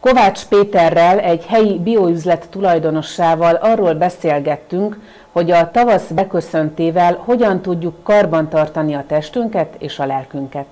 Kovács Péterrel, egy helyi bioüzlet tulajdonossával arról beszélgettünk, hogy a tavasz beköszöntével hogyan tudjuk karbantartani a testünket és a lelkünket.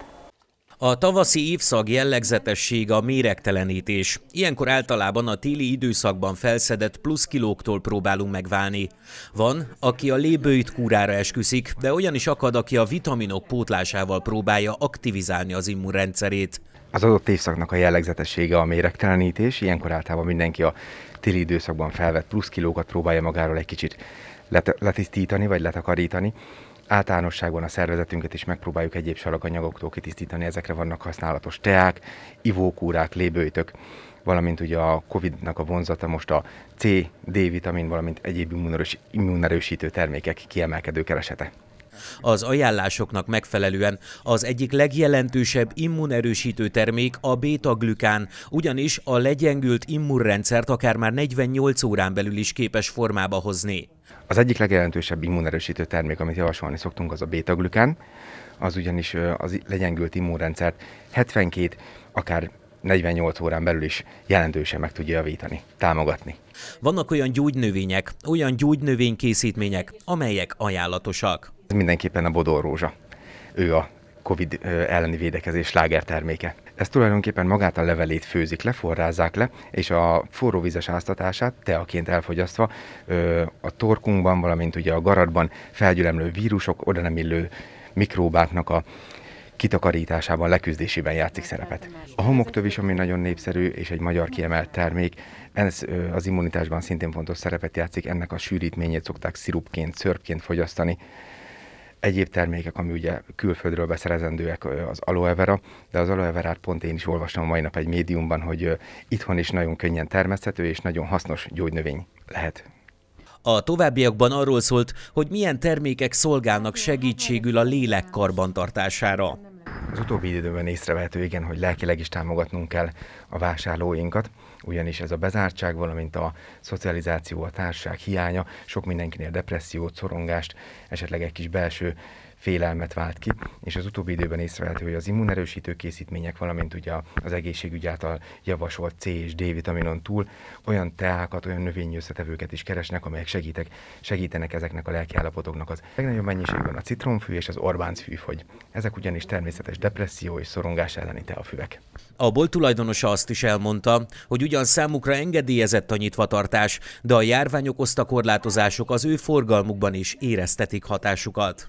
A tavaszi évszag jellegzetessége a méregtelenítés. Ilyenkor általában a téli időszakban felszedett plusz kilóktól próbálunk megválni. Van, aki a lébőit kúrára esküszik, de olyan is akad, aki a vitaminok pótlásával próbálja aktivizálni az immunrendszerét az adott évszaknak a jellegzetessége a méregtelenítés. Ilyenkor általában mindenki a téli időszakban felvett plusz kilókat próbálja magáról egy kicsit let- letisztítani, vagy letakarítani. Általánosságban a szervezetünket is megpróbáljuk egyéb salakanyagoktól kitisztítani, ezekre vannak használatos teák, ivókúrák, lébőjtök, valamint ugye a Covid-nak a vonzata most a C, D vitamin, valamint egyéb immunerősítő termékek kiemelkedő keresete. Az ajánlásoknak megfelelően az egyik legjelentősebb immunerősítő termék a beta-glükán, ugyanis a legyengült immunrendszert akár már 48 órán belül is képes formába hozni. Az egyik legjelentősebb immunerősítő termék, amit javasolni szoktunk, az a beta-glükán, az ugyanis az legyengült immunrendszert 72, akár 48 órán belül is jelentősen meg tudja javítani, támogatni. Vannak olyan gyógynövények, olyan gyógynövénykészítmények, amelyek ajánlatosak. Ez mindenképpen a bodorrózsa. Ő a COVID elleni védekezés lágerterméke. Ez tulajdonképpen magát a levelét főzik le, forrázzák le, és a forró forróvizes áztatását teaként elfogyasztva a torkunkban, valamint ugye a garatban felgyülemlő vírusok, oda nem illő mikróbáknak a kitakarításában, leküzdésében játszik szerepet. A homoktöv is, ami nagyon népszerű és egy magyar kiemelt termék, ez az immunitásban szintén fontos szerepet játszik, ennek a sűrítményét szokták szirupként, szörpként fogyasztani. Egyéb termékek, ami ugye külföldről beszerezendőek, az aloe vera, de az aloe verát pont én is olvastam mai nap egy médiumban, hogy itthon is nagyon könnyen termeszthető és nagyon hasznos gyógynövény lehet. A továbbiakban arról szólt, hogy milyen termékek szolgálnak segítségül a lélek karbantartására. Az utóbbi időben észrevehető, igen, hogy lelkileg is támogatnunk kell a vásárlóinkat, ugyanis ez a bezártság, valamint a szocializáció, a társaság hiánya sok mindenkinél depressziót, szorongást, esetleg egy kis belső félelmet vált ki, és az utóbbi időben észrevehető, hogy az immunerősítő készítmények, valamint ugye az egészségügy által javasolt C és D vitaminon túl olyan teákat, olyan növényi összetevőket is keresnek, amelyek segítek, segítenek ezeknek a lelkiállapotoknak. Az legnagyobb mennyiségben a citromfű és az orbáncfű fogy. Ezek ugyanis természetes depresszió és szorongás elleni teafüvek. A bolt tulajdonosa azt is elmondta, hogy ugyan számukra engedélyezett a nyitvatartás, de a járvány okozta korlátozások az ő forgalmukban is éreztetik hatásukat.